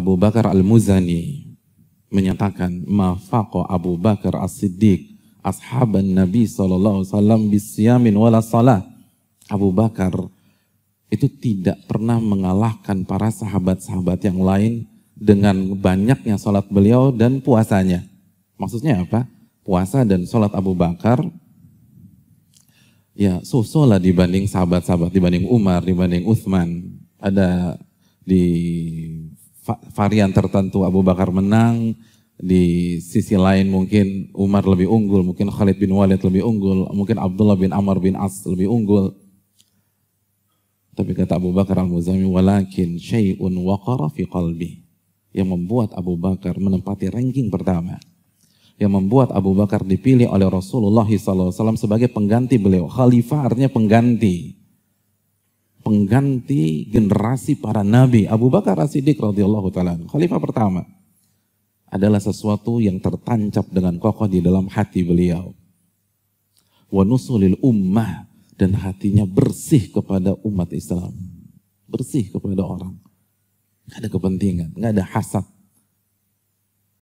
Abu Bakar Al-Muzani menyatakan mafaqo Abu Bakar As-Siddiq ashaban Nabi sallallahu alaihi wasallam Abu Bakar itu tidak pernah mengalahkan para sahabat-sahabat yang lain dengan banyaknya salat beliau dan puasanya. Maksudnya apa? Puasa dan salat Abu Bakar ya susulah dibanding sahabat-sahabat, dibanding Umar, dibanding Uthman. Ada di varian tertentu Abu Bakar menang, di sisi lain mungkin Umar lebih unggul, mungkin Khalid bin Walid lebih unggul, mungkin Abdullah bin Amr bin As lebih unggul. Tapi kata Abu Bakar Al-Muzami, walakin syai'un waqara fi qalbi. Yang membuat Abu Bakar menempati ranking pertama. Yang membuat Abu Bakar dipilih oleh Rasulullah SAW sebagai pengganti beliau. Khalifah artinya pengganti pengganti generasi para nabi Abu Bakar As-Siddiq radhiyallahu taala khalifah pertama adalah sesuatu yang tertancap dengan kokoh di dalam hati beliau wa nusulil ummah dan hatinya bersih kepada umat Islam bersih kepada orang nggak ada kepentingan nggak ada hasad